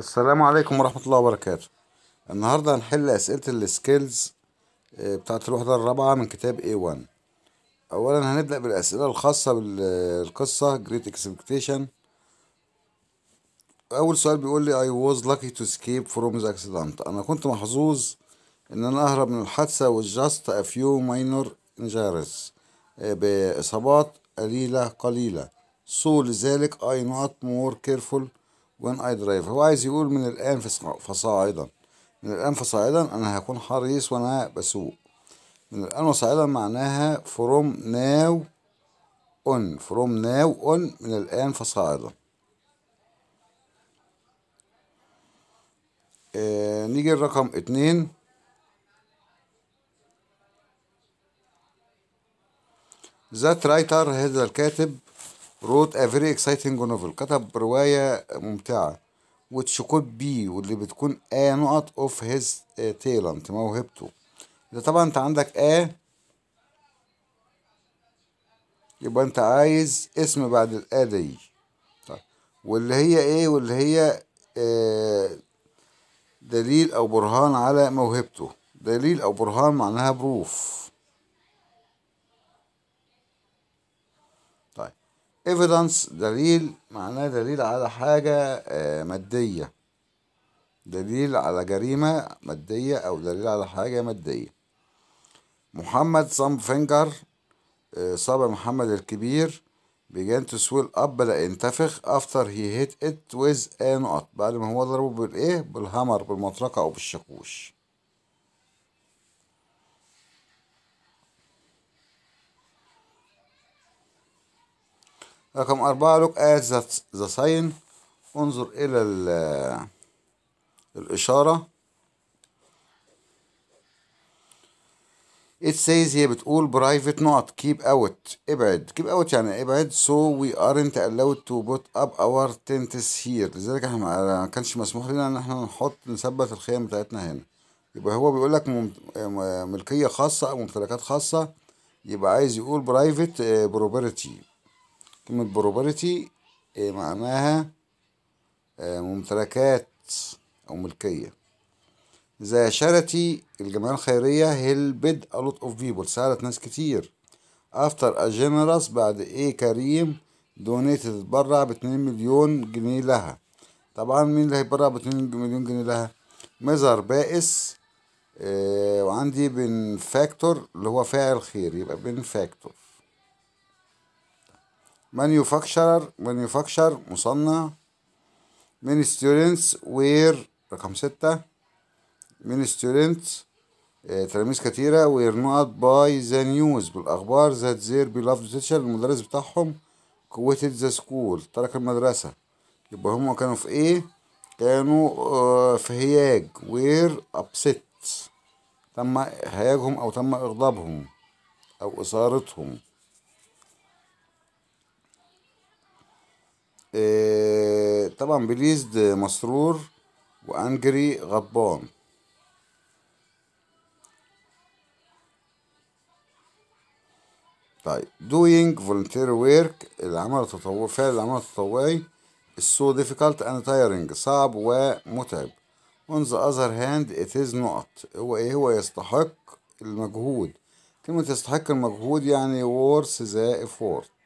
السلام عليكم ورحمة الله وبركاته النهاردة هنحل أسئلة السكيلز آه، بتاعة الوحدة الرابعة من كتاب A1 أولا هنبدأ بالأسئلة الخاصة بالقصة Great Expectation أول سؤال بيقول لي I was lucky to escape from the accident أنا كنت محظوظ إن أنا أهرب من الحادثة with just a few minor injuries آه، بإصابات قليلة قليلة so لذلك I not more careful وين اي درايف هو عايز يقول من الان فصاعدا من الان فصاعدا انا هكون حريص وانا بسوق من الان وصاعدا معناها فروم ناو اون فروم ناو اون من الان فصاعدا آه نيجي الرقم اتنين ذات رايتر هذا الكاتب wrote a very exciting novel كتب رواية ممتعة وتشكوت بي واللي بتكون a نقط اوف هيز تالنت موهبته ده طبعا انت عندك a يبقى انت عايز اسم بعد الآ دي طيب. واللي هي ايه واللي هي آه، دليل او برهان على موهبته دليل او برهان معناها بروف evidence دليل معناه دليل على حاجة آه، مادية دليل على جريمة مادية أو دليل على حاجة مادية محمد صام فينجر آه، صابع محمد الكبير began to swell up بدأ ينتفخ after he hit it with a knot بعد ما هو ضربه بالإيه بالهمر بالمطرقة أو بالشاكوش رقم أربعة look at the sign انظر إلى الإشارة it says هي بتقول private not keep out ابعد keep out يعني ابعد so we aren't allowed to put up our tents here لذلك احنا ما كانش مسموح لنا ان احنا نحط نثبت الخيام بتاعتنا هنا يبقى هو بيقول لك ملكية خاصة او ممتلكات خاصة يبقى عايز يقول private eh، property قيمة بروبرتي آه، معناها آه، ممتلكات أو ملكية زي شارتي الجمعية الخيرية هيل a lot of people ساعدت ناس كتير after a generous بعد ايه كريم دونيت تتبرع باتنين مليون جنيه لها طبعا مين اللي هيتبرع باتنين مليون جنيه لها مظهر بائس آه وعندي بنفاكتور اللي هو فاعل خير يبقى بنفاكتور مانيوفاكشرر مانيوفاكشر مصنع من ستودنتس وير رقم ستة من ستودنتس آه، تلاميذ كتيرة وير نوت باي ذا نيوز بالأخبار ذات زير بيلافد تيتشر المدرس بتاعهم كويتد ذا سكول ترك المدرسة يبقى هما كانوا في ايه كانوا آه، في هياج وير أبست تم هياجهم أو تم إغضابهم أو إثارتهم آه، طبعا بليزد مسرور وانجري غضبان طيب doing volunteer work العمل التطوعي فعل العمل التطوعي is so difficult and tiring صعب ومتعب on the other hand it is not هو ايه هو يستحق المجهود كلمة يستحق المجهود يعني worth the effort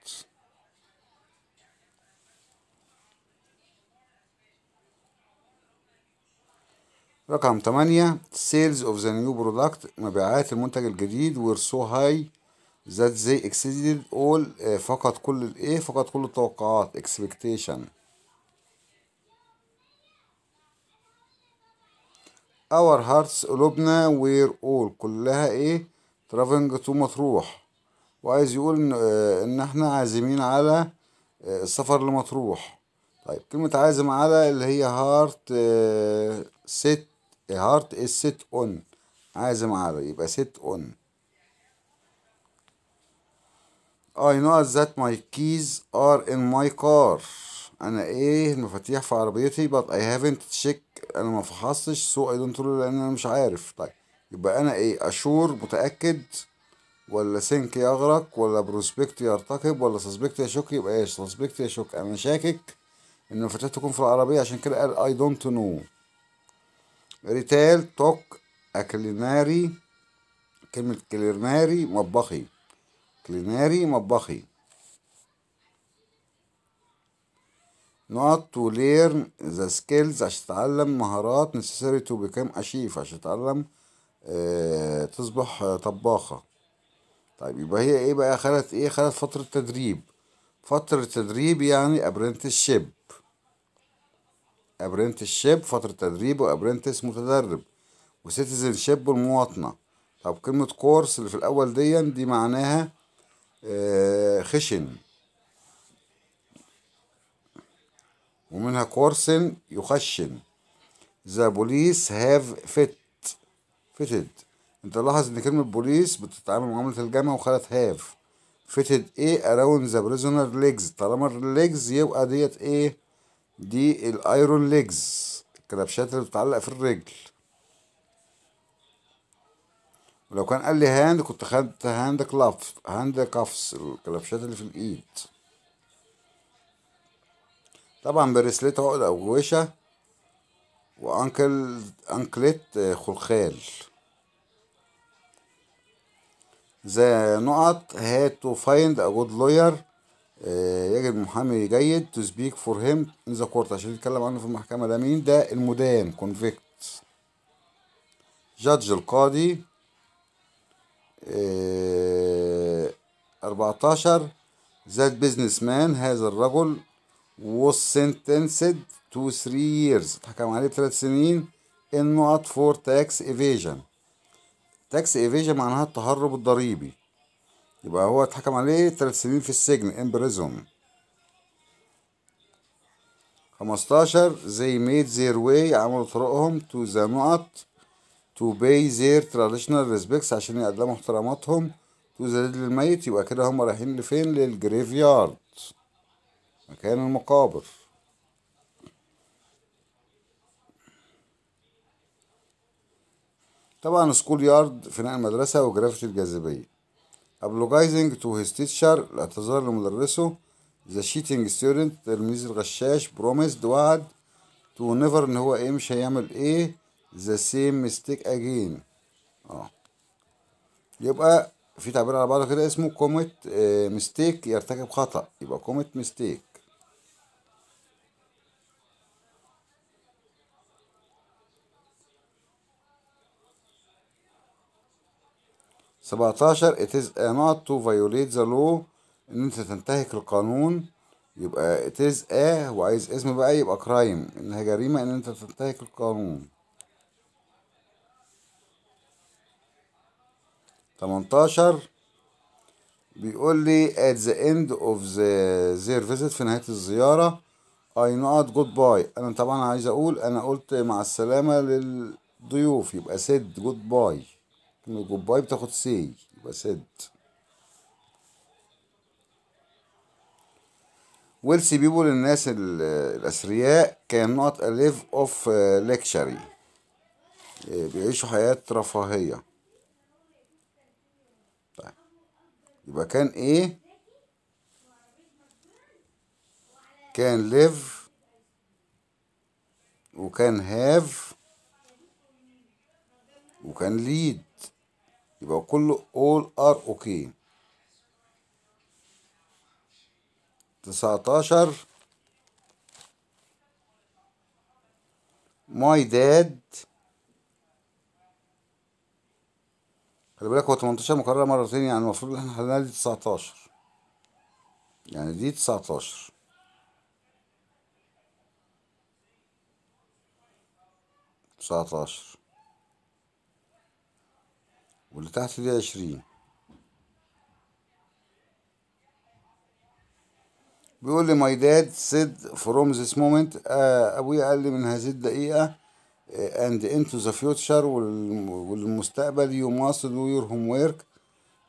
رقم 8 sales of the new product مبيعات المنتج الجديد were so high that they exceeded all آه، فقط كل الايه فقط كل التوقعات expectation our hearts قلوبنا were all كلها ايه traveling to مطروح وعايز يقول ان, اه ان احنا عازمين على اه السفر لمطروح طيب كلمة عازم على اللي هي هارت اه الهارت از إيه سيت اون عازم على يبقى سيت اون I know that my keys are in my car انا ايه المفاتيح في عربيتي but I haven't checked انا ما فحصتش so I don't know لان انا مش عارف طيب يبقى انا ايه اشور متأكد ولا سنك يغرق ولا بروسبكت يرتقب ولا سسبكت يشك يبقى ايه سسبكت يشك انا شاكك ان المفاتيح تكون في العربية عشان كده قال I don't know ريتال توك أكليناري كلمة كليناري مطبخي كليناري مطبخي نقط تو ليرن ذا سكيلز عشان تتعلم مهارات نسيسري تو بيكام اشيف عشان تتعلم آه تصبح طباخة طيب يبقى هي ايه بقى خدت ايه خدت فترة تدريب فترة تدريب يعني apprenticeship شيب فترة تدريب وابرنتس متدرب شيب المواطنة طب كلمة كورس اللي في الأول دي دي معناها آه، خشن ومنها كورس يخشن ذا بوليس هاف فت فتد انت لاحظ ان كلمة بوليس بتتعامل معاملة الجامعة وخلت هاف فتد ايه اراوند ذا بريزونر ليجز طالما الليجز يبقى ديت ايه دي الايرون ليجز الكلبشات اللي بتتعلق في الرجل ولو كان قال لي هاند كنت خدت هاند كلاف هاند كافس الكلبشات اللي في الايد طبعا بريسليت عقد او جوشه وانكل انكلت آه، خلخال ذا نقط هات تو فايند ا جود لوير آه، يجب محامي جيد to speak for him in the court عشان يتكلم عنه في المحكمة ده مين ده المدان convict جادج القاضي آه، أربعتاشر that مان هذا الرجل was sentenced to three years اتحكم عليه بثلاث سنين in not for tax evasion tax evasion معناها التهرب الضريبي يبقى هو اتحكم عليه ثلاث سنين في السجن امبريزون خمستاشر زي ميد زير واي عملوا طرقهم تو ذا نقط تو باي زير تراديشنال ريسبكتس عشان يقدموا احتراماتهم تو ذا للميت يبقى كده هما رايحين لفين للجريف يارد مكان المقابر طبعا سكول يارد فناء المدرسة وجرافيتي الجاذبية apologizing to his teacher الاعتذار لمدرسه the cheating student تلميذ الغشاش promised وعد to never ان هو ايه مش هيعمل ايه the same mistake again اه يبقى في تعبير على بعضه كده اسمه commit mistake يرتكب خطأ يبقى commit mistake 17 it is not to violate the law ان انت تنتهك القانون يبقى it is a وعايز اسم بقى يبقى crime انها جريمة ان انت تنتهك القانون 18 بيقول لي at the end of the their visit في نهاية الزيارة I not goodbye أنا طبعا عايز أقول أنا قلت مع السلامة للضيوف يبقى said goodbye من جود باي بتاخد سي يبقى سد ويلسي بيبول الناس الأثرياء كان نوت ليف أوف لكشري بيعيشوا حياة رفاهية طيب يبقى كان إيه كان ليف وكان هاف وكان ليد يبقى كله all are okay تسعتاشر my dad خلي بالك هو 18 مكررة مرتين يعني المفروض ان احنا حلناها دي 19 يعني دي 19 19 واللي تحت دي عشرين بيقول لي ماي داد سيد فروم ذيس مومنت ابويا قال لي من هذه الدقيقه اند انتو ذا فيوتشر والمستقبل يو ماست دو يور هوم ورك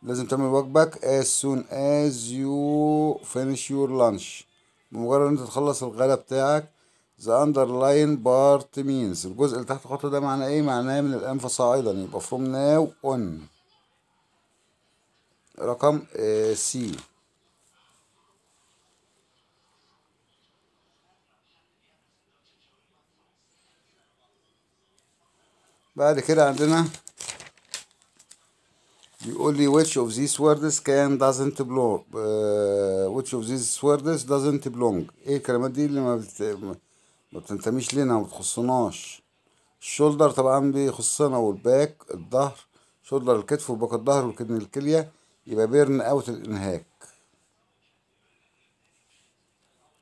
لازم تعمل واجبك as soon as you finish your lunch بمجرد انت تخلص الغداء بتاعك ذا اندرلاين بارت means الجزء اللي تحت الخط ده معناه ايه معناه من الان فصاعدا يبقى فروم ناو اون رقم سي آه، بعد كده عندنا بيقول لي which of these words can doesn't belong uh, which of these words doesn't belong ايه الكلمات دي اللي ما بت... ما بتنتميش لنا ما بتخصناش الشولدر طبعا بيخصنا والباك الظهر شولدر الكتف وباك الظهر والكدن الكلية يبقى بيرن اوت الانهاك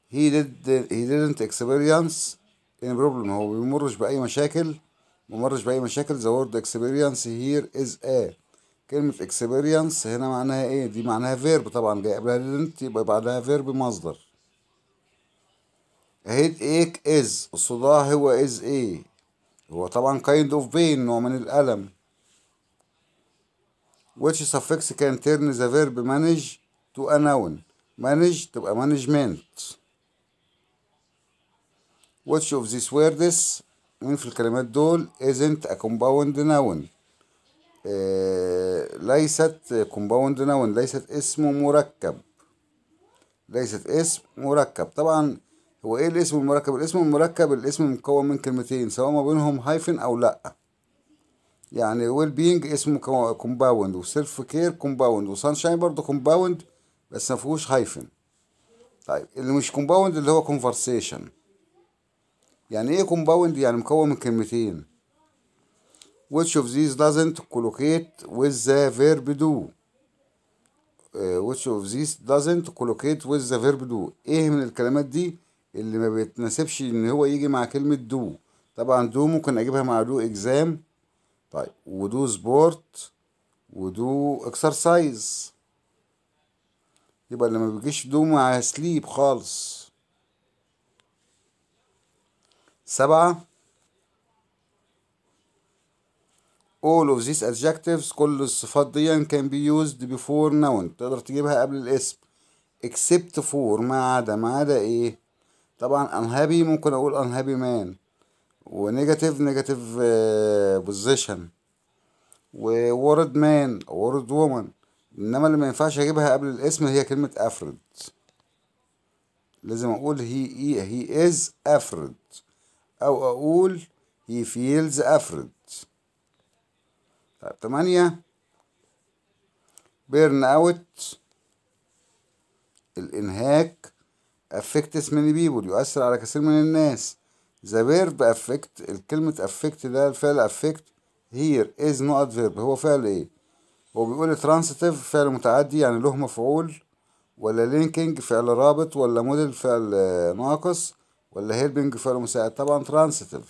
هي ديد هي ديدنت اكسبيرينس ان بروبلم هو بيمرش بأي مشاكل ممرش بأي مشاكل the word experience here is a كلمة experience هنا معناها ايه دي معناها verb طبعا جاي قبلها didn't يبقى بعدها verb مصدر هيد ايك از الصداع هو از ايه هو طبعا كايند اوف بين نوع من الالم which suffix can turn the verb manage to a noun manage تبقى management which of these words مين في الكلمات دول isn't a compound noun آه ليست compound noun ليست اسم مركب ليست اسم مركب طبعا هو ايه الاسم المركب الاسم المركب الاسم مكون من كلمتين سواء ما بينهم هايفن او لا يعني ويل بينج اسمه كومباوند وسيلف كير كومباوند وسانشاين برضه كومباوند بس ما فيهوش هايفن طيب اللي مش كومباوند اللي هو كونفرسيشن يعني ايه كومباوند يعني مكون من كلمتين which of these doesn't collocate with the verb do آه، which of these doesn't collocate with the verb do ايه من الكلمات دي اللي ما بيتناسبش ان هو يجي مع كلمه دو طبعا دو ممكن اجيبها مع دو اكزام طيب ودو سبورت ودو اكسرسايز يبقى اللي ما بيجيش دو مع سليب خالص سبعة all of these adjectives كل الصفات دي can be used before noun تقدر تجيبها قبل الاسم except for ما عدا ما عدا ايه طبعا انهابي ممكن اقول انهابي مان ونيجاتيف نيجاتيف بوزيشن آه، وورد مان وورد وومن انما اللي ما ينفعش اجيبها قبل الاسم هي كلمة افرد لازم اقول هي هي هي از افرد او اقول هي فيلز افرد طيب تمانية بيرن اوت الانهاك affects many people يؤثر على كثير من الناس the verb affect الكلمة affect ده الفعل affect here is not verb هو فعل ايه هو بيقول transitive فعل متعدي يعني له مفعول ولا linking فعل رابط ولا موديل فعل ناقص ولا helping فعل مساعد طبعا transitive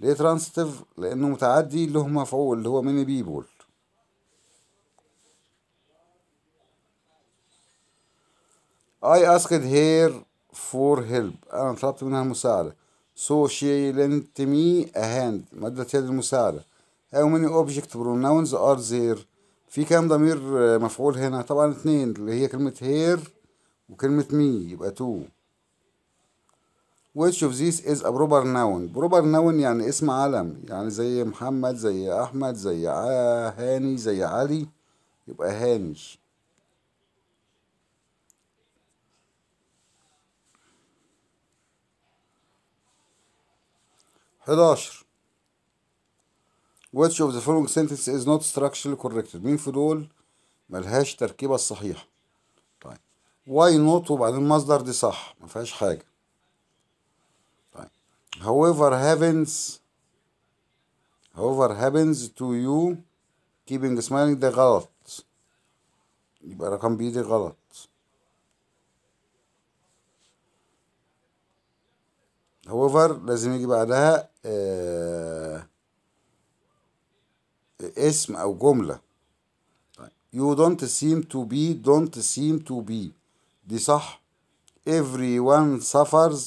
ليه transitive لانه متعدي له مفعول اللي هو many people I asked her فور هيلب أنا طلبت منها المساعدة سو شي lent me a hand مدت يد المساعدة how many object pronouns are there في كام ضمير مفعول هنا طبعا اتنين اللي هي كلمة هير وكلمة مي يبقى تو which of these is a proper noun proper noun يعني اسم علم يعني زي محمد زي أحمد زي آه، هاني زي علي يبقى هاني 11 which of the following sentence is not structurally corrected مين في دول ملهاش تركيبة الصحيحة طيب why not وبعدين المصدر دي صح ما فيهاش حاجة طيب however happens however happens to you keeping smiling ده غلط يبقى رقم بي دي غلط هوفر لازم يجي بعدها آه، اسم او جمله you don't seem to be don't seem to be دي صح everyone suffers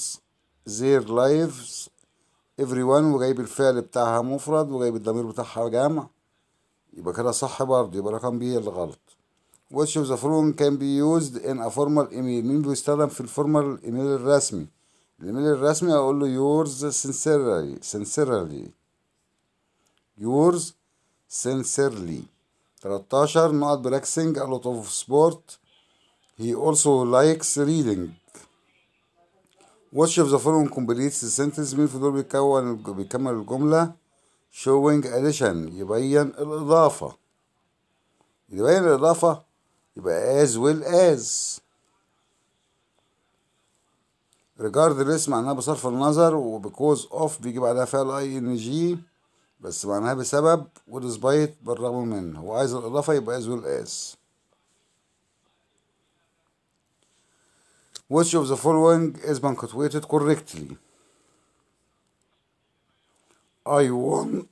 their lives everyone وجايب الفعل بتاعها مفرد وجايب الضمير بتاعها جمع يبقى كده صح برضه يبقى رقم بي اللي غلط which of the following can be used in a formal email مين بيستخدم في الفورمال ايميل الرسمي الايميل الرسمي اقول له yours sincerely sincerely yours sincerely 13 نقط relaxing a lot of sport he also likes reading Which of the following completes the sentence مين في دول بيكون بيكمل الجملة showing addition يبين الإضافة يبين الإضافة يبقى as well as ريجاردلس معناها بصرف النظر وبكوز اوف بيجي بعدها فعل اي ان جي بس معناها بسبب despite بالرغم من هو عايز الاضافه يبقى از ويل از which of the following is punctuated correctly I want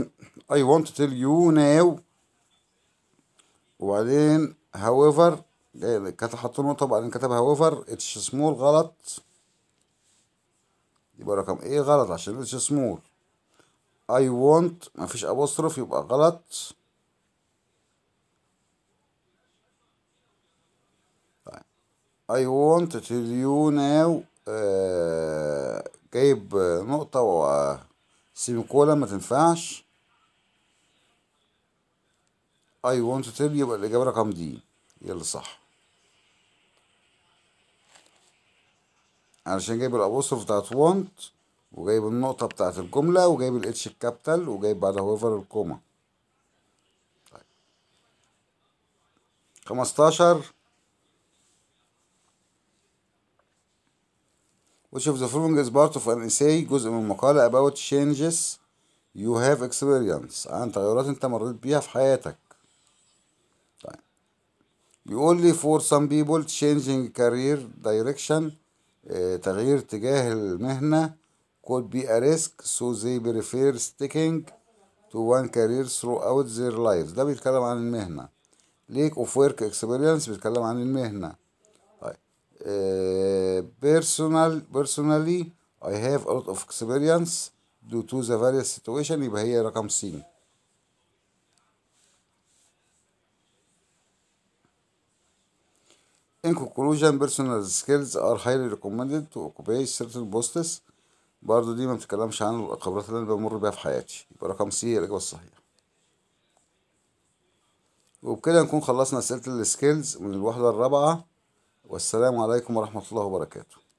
I want to tell you now وبعدين however كتب حط نقطة بعدين كتبها however it's small غلط يبقى رقم A غلط عشان اتش سمول I want مفيش أبوستروف يبقى غلط طيب. I want to you now آه، جايب نقطة و كولا ما تنفعش I want to tell يبقى الإجابة رقم دي هي اللي صح علشان جايب الابوستروف بتاعت want وجايب النقطة بتاعت الجملة وجايب الاتش الكابيتال وجايب بعد هوفر الكومة طيب. خمستاشر which of the following is part of an essay جزء من مقالة about changes you have experienced عن تغيرات انت مريت بيها في حياتك طيب بيقول لي for some people changing career direction تغيير اتجاه المهنة could be a risk so they prefer sticking to one career throughout their lives ده بيتكلم عن المهنة ليك of work experience بيتكلم عن المهنة personal, personally I have a lot of experience due to the various situation يبقى هي رقم سين In conclusion, personal skills are highly recommended to occupy certain posts. برضو دي ما بتتكلمش عن الخبرات اللي أنا بمر بيها في حياتي. يبقى رقم سي الإجابة الصحيحة. وبكده نكون خلصنا أسئلة السكيلز من الوحدة الرابعة والسلام عليكم ورحمة الله وبركاته.